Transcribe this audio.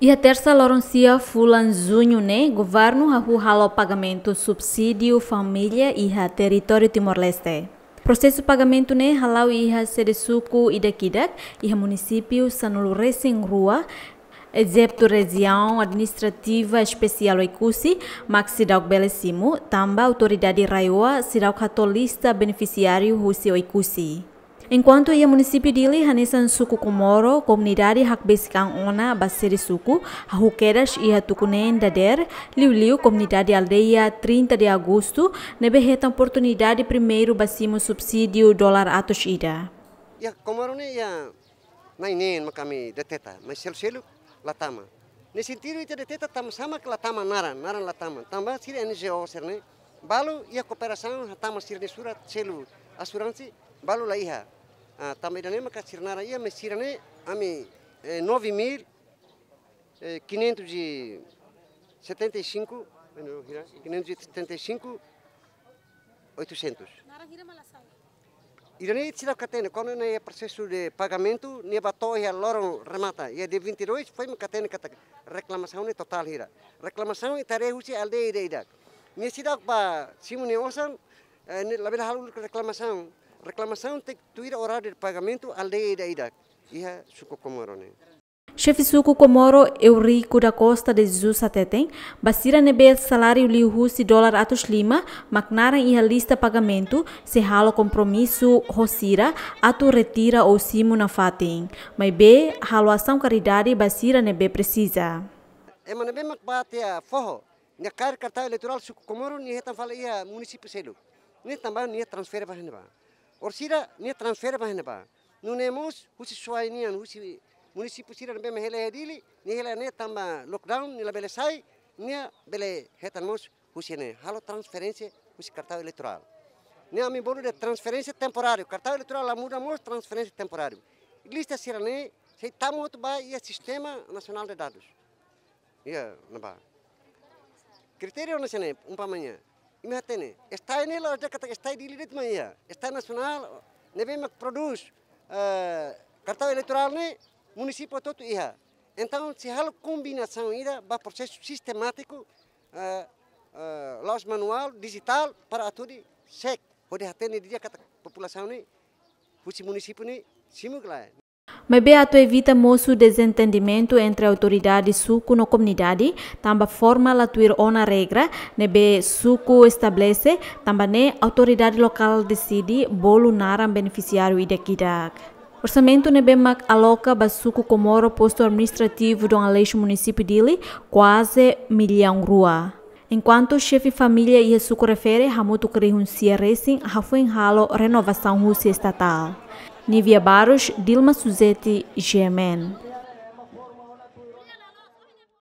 E a terça fulan zunho, né? Governo arrujala o pagamento subsídio família e a território Timor-Leste. Processo pagamento né halau e a Seresuco e Dakidak e a município Sanulure em rua excepto região administrativa especial Oikusi, mak sidau belesimu, tamba autoridade raioa sidau catolista beneficiário Rusi Oikusi. Enquanto ia município de Ili, Hanisan Suku Komoro, comunidade Hakbesikan Ona, Basiri Suku, Hahukeras e Hatukunen Dader, Liu Liu, comunidade aldeia 30 de agosto, nebe reta oportunidade primeiro basimo subsídio dólar atos ida. Ya, Komoro ne ya, nainen makami deteta, mas selu latama. Nesse sentido, ita deteta tam sama que latama naran, naran latama. tambah siri NGO serne, balu ia cooperação, tama siri surat selu, asuransi, balu la iha a Tamiranema Katsirnaraia, mas Sirane, setenta e cinco oitocentos. Irani tira catena, quando não é processo de pagamento, nem batou e loram remata. E de 22 foi me catene que reclamação é total hira. Reclamação é tarehusi aldeia e deida. Minha cidade para Simone Osan, na vem a reclamação reclamação tem a horário de pagamento à lei é da IDAC. E a Suco Comoro, né? Chefe suku Komoro Eurico da Costa de Jesus Ateten, basira nebe salário liuhusi dólar atus lima, e a lista pagamento, se halo compromisso rosira, ato retira ou simu na fatin. Mas be, halo ação caridade basira nebe precisa. É nebe makbate a forro, na cara eleitoral suku Komoro, ni retan fala iha município selo. Ni também ni transfere para a और सीरा ने ट्रांसफेर बहन बा नुनेमोस हुसी सुवाइनियन husi municipio sira be mehele hedili ni hela ne tamba lockdown ni la bele sai ni bele hetan mos ne halo transferência husi cartão eleitoral ni ami bolo de transferência temporario cartão eleitoral la muda mos transferência temporario lista sira ne sei tamo outro ba ia sistema nacional de dados ia na ba critério nacional un para ne Está en el aja kata está di lidit maya. Está nasional, nebe mak produce eh, cartão elektoral ne município todo iha. entang si hal combinação ira ba proses sistemático uh, uh, manual digital para aturi sek. Hode ne dia kata populasi ne husi município ne simuk Mebeato evita moço desentendimento entre autoridade suco na comunidade, tamba forma latuir ona regra, nebe suco estabelece, tamba ne autoridade local decide bolo naram beneficiário idekidak. Orçamento Nebemak aloca suco Comoro posto administrativo do Aleixo município dele quase milhão rua. Enquanto o chefe família e suco refere, Hamuto Krihun Sia Racing, Rafuin Halo, renovação russa estatal. Nivia Barros, Dilma Suzete Gemen.